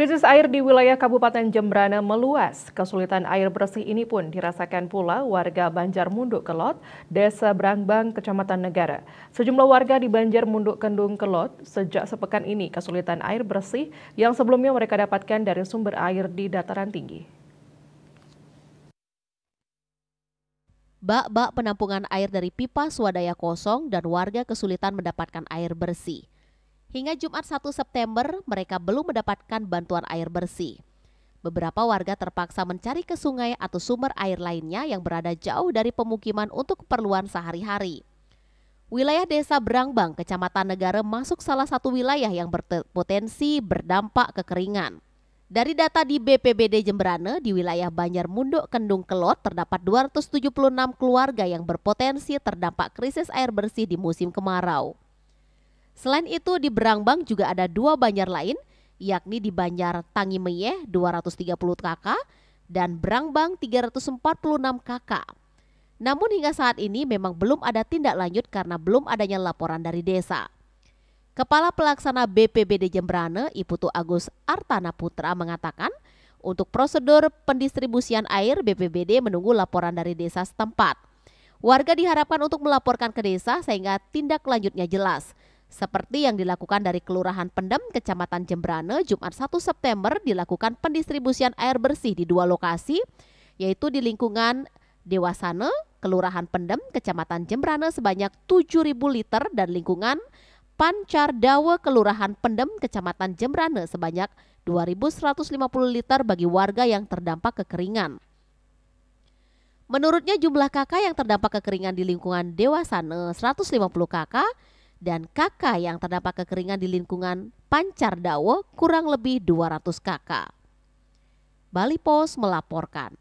Krisis air di wilayah Kabupaten Jembrana meluas. Kesulitan air bersih ini pun dirasakan pula warga Banjar Munduk Kelot, Desa Brangbang, Kecamatan Negara. Sejumlah warga di Banjar Munduk Kendung Kelot sejak sepekan ini kesulitan air bersih yang sebelumnya mereka dapatkan dari sumber air di dataran tinggi. Bak-bak penampungan air dari pipa swadaya kosong dan warga kesulitan mendapatkan air bersih. Hingga Jumat 1 September, mereka belum mendapatkan bantuan air bersih. Beberapa warga terpaksa mencari ke sungai atau sumber air lainnya yang berada jauh dari pemukiman untuk keperluan sehari-hari. Wilayah Desa Berangbang, Kecamatan Negara masuk salah satu wilayah yang berpotensi berdampak kekeringan. Dari data di BPBD Jemberane, di wilayah Banjar Munduk Kendung Kelot terdapat 276 keluarga yang berpotensi terdampak krisis air bersih di musim kemarau. Selain itu di Berangbang juga ada dua banjar lain, yakni di Banjar Tangi Meyeh 230 KK dan Berangbang 346 KK. Namun hingga saat ini memang belum ada tindak lanjut karena belum adanya laporan dari desa. Kepala Pelaksana BPBD Jembrane, Iputu Agus Artana Putra mengatakan, untuk prosedur pendistribusian air BPBD menunggu laporan dari desa setempat. Warga diharapkan untuk melaporkan ke desa sehingga tindak lanjutnya jelas. Seperti yang dilakukan dari Kelurahan Pendem, Kecamatan Jembrane, Jumat 1 September dilakukan pendistribusian air bersih di dua lokasi, yaitu di lingkungan Dewasane, Kelurahan Pendem, Kecamatan Jembrane sebanyak 7.000 liter dan lingkungan Pancar Dawa Kelurahan Pendem, Kecamatan Jembrane sebanyak 2.150 liter bagi warga yang terdampak kekeringan. Menurutnya jumlah kakak yang terdampak kekeringan di lingkungan Dewasane 150 kakak dan KK yang terdapat kekeringan di lingkungan Pancar Dawo kurang lebih 200 KK. Bali Post melaporkan.